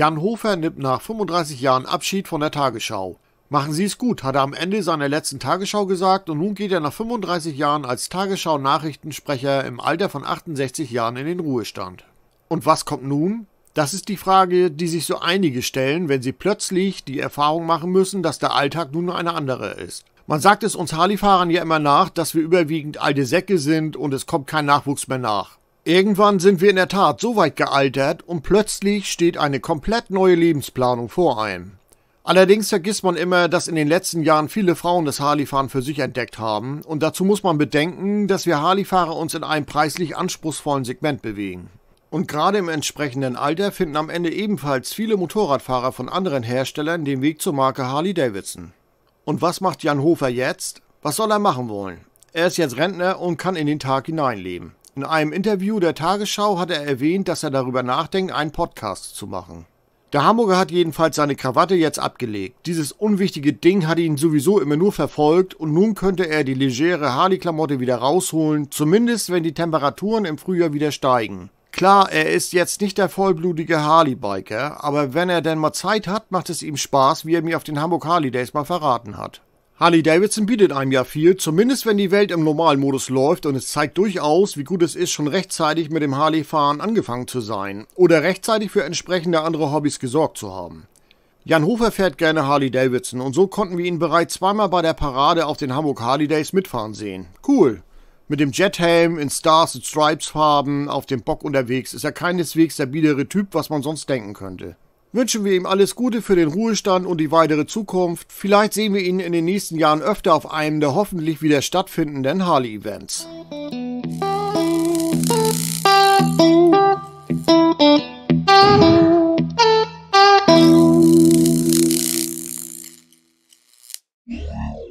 Jan Hofer nimmt nach 35 Jahren Abschied von der Tagesschau. Machen Sie es gut, hat er am Ende seiner letzten Tagesschau gesagt und nun geht er nach 35 Jahren als Tagesschau-Nachrichtensprecher im Alter von 68 Jahren in den Ruhestand. Und was kommt nun? Das ist die Frage, die sich so einige stellen, wenn sie plötzlich die Erfahrung machen müssen, dass der Alltag nun eine andere ist. Man sagt es uns Harley-Fahrern ja immer nach, dass wir überwiegend alte Säcke sind und es kommt kein Nachwuchs mehr nach. Irgendwann sind wir in der Tat so weit gealtert und plötzlich steht eine komplett neue Lebensplanung vor einem. Allerdings vergisst man immer, dass in den letzten Jahren viele Frauen das Harleyfahren für sich entdeckt haben und dazu muss man bedenken, dass wir Harley-Fahrer uns in einem preislich anspruchsvollen Segment bewegen. Und gerade im entsprechenden Alter finden am Ende ebenfalls viele Motorradfahrer von anderen Herstellern den Weg zur Marke Harley Davidson. Und was macht Jan Hofer jetzt? Was soll er machen wollen? Er ist jetzt Rentner und kann in den Tag hineinleben. In einem Interview der Tagesschau hat er erwähnt, dass er darüber nachdenkt, einen Podcast zu machen. Der Hamburger hat jedenfalls seine Krawatte jetzt abgelegt. Dieses unwichtige Ding hat ihn sowieso immer nur verfolgt und nun könnte er die legere Harley-Klamotte wieder rausholen, zumindest wenn die Temperaturen im Frühjahr wieder steigen. Klar, er ist jetzt nicht der vollblutige Harley-Biker, aber wenn er denn mal Zeit hat, macht es ihm Spaß, wie er mir auf den Hamburg Harley Days mal verraten hat. Harley Davidson bietet einem ja viel, zumindest wenn die Welt im Normalmodus läuft und es zeigt durchaus, wie gut es ist, schon rechtzeitig mit dem Harley-Fahren angefangen zu sein oder rechtzeitig für entsprechende andere Hobbys gesorgt zu haben. Jan Hofer fährt gerne Harley Davidson und so konnten wir ihn bereits zweimal bei der Parade auf den Hamburg Harley Days mitfahren sehen. Cool. Mit dem Jethelm in Stars and Stripes Farben auf dem Bock unterwegs ist er keineswegs der biedere Typ, was man sonst denken könnte. Wünschen wir ihm alles Gute für den Ruhestand und die weitere Zukunft. Vielleicht sehen wir ihn in den nächsten Jahren öfter auf einem der hoffentlich wieder stattfindenden Harley-Events. Yeah.